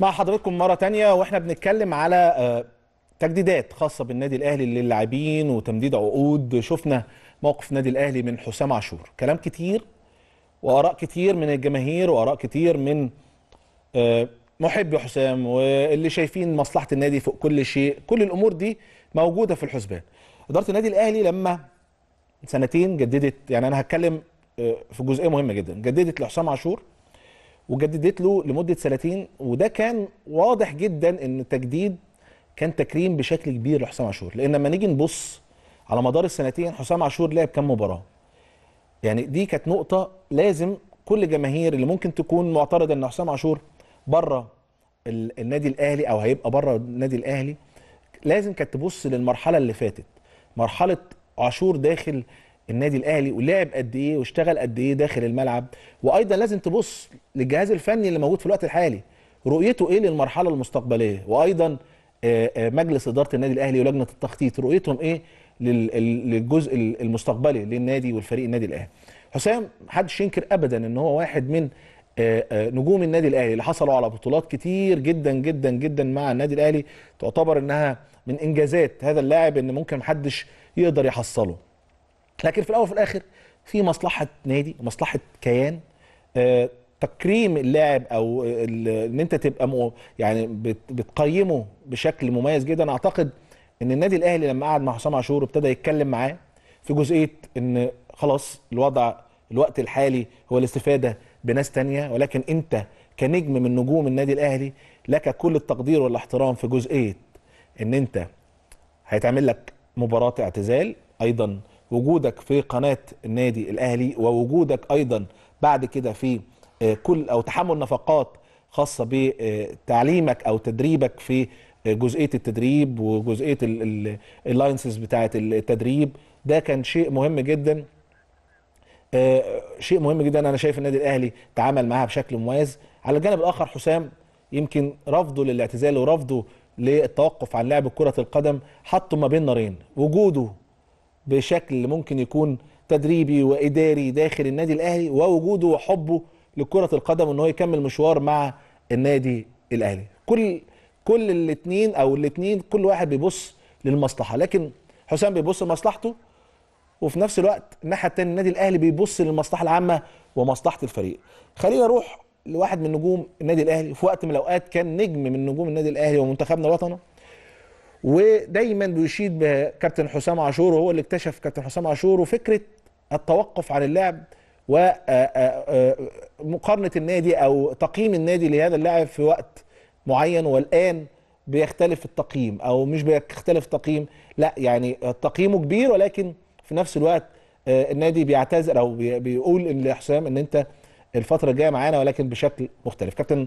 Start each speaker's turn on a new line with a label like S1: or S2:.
S1: مع حضراتكم مرة تانية واحنا بنتكلم على آه، تجديدات خاصة بالنادي الأهلي للاعبين وتمديد عقود شفنا موقف النادي الأهلي من حسام عاشور كلام كتير وآراء كتير من الجماهير وآراء كتير من آه، محبي حسام واللي شايفين مصلحة النادي فوق كل شيء كل الأمور دي موجودة في الحسبان إدارة النادي الأهلي لما سنتين جددت يعني أنا هتكلم آه، في جزئية مهمة جدا جددت لحسام عاشور وجددت له لمده سنتين وده كان واضح جدا ان التجديد كان تكريم بشكل كبير لحسام عاشور لان لما نيجي نبص على مدار السنتين حسام عاشور لعب كام مباراه يعني دي كانت نقطه لازم كل جماهير اللي ممكن تكون معترضه ان حسام عاشور بره النادي الاهلي او هيبقى بره النادي الاهلي لازم كانت تبص للمرحله اللي فاتت مرحله عاشور داخل النادي الاهلي ولعب قد ايه واشتغل قد ايه داخل الملعب وايضا لازم تبص للجهاز الفني اللي موجود في الوقت الحالي رؤيته ايه للمرحله المستقبليه وايضا آه، آه، مجلس اداره النادي الاهلي ولجنه التخطيط رؤيتهم ايه للجزء المستقبلي للنادي والفريق النادي الاهلي حسام محدش ينكر ابدا ان هو واحد من آه، نجوم النادي الاهلي اللي حصلوا على بطولات كتير جدا جدا جدا مع النادي الاهلي تعتبر انها من انجازات هذا اللاعب ان ممكن محدش يقدر يحصله لكن في الاول وفي الاخر في مصلحه نادي مصلحه كيان آه، تكريم اللاعب او ان انت تبقى يعني بتقيمه بشكل مميز جدا اعتقد ان النادي الاهلي لما قعد مع حسام عاشور وابتدى يتكلم معاه في جزئيه ان خلاص الوضع الوقت الحالي هو الاستفاده بناس تانية ولكن انت كنجم من نجوم النادي الاهلي لك كل التقدير والاحترام في جزئيه ان انت هيتعمل لك مباراه اعتزال ايضا وجودك في قناه النادي الاهلي ووجودك ايضا بعد كده في آه، كل او تحمل نفقات خاصه بتعليمك او تدريبك في آه، جزئيه التدريب وجزئيه اللاينسز بتاعه التدريب ده كان شيء مهم جدا آه، شيء مهم جدا انا شايف النادي الاهلي تعامل معاها بشكل مميز على الجانب الاخر حسام يمكن رفضه للاعتزال ورفضه للتوقف عن لعب كره القدم حطه ما بين نارين وجوده بشكل ممكن يكون تدريبي واداري داخل النادي الاهلي ووجوده وحبه لكره القدم ان هو يكمل مشوار مع النادي الاهلي كل كل الاثنين او الاثنين كل واحد بيبص للمصلحه لكن حسام بيبص لمصلحته وفي نفس الوقت الناحيه الثانيه النادي الاهلي بيبص للمصلحه العامه ومصلحه الفريق خلينا اروح لواحد من نجوم النادي الاهلي في وقت من الاوقات كان نجم من نجوم النادي الاهلي ومنتخبنا الوطني ودايما بيشيد بكابتن حسام عاشور وهو اللي اكتشف كابتن حسام عاشور وفكره التوقف عن اللعب ومقارنه آه، آه، آه، النادي او تقييم النادي لهذا اللاعب في وقت معين والان بيختلف التقييم او مش بيختلف التقييم لا يعني تقييمه كبير ولكن في نفس الوقت النادي بيعتذر او بيقول لحسام ان انت الفتره الجايه معانا ولكن بشكل مختلف كابتن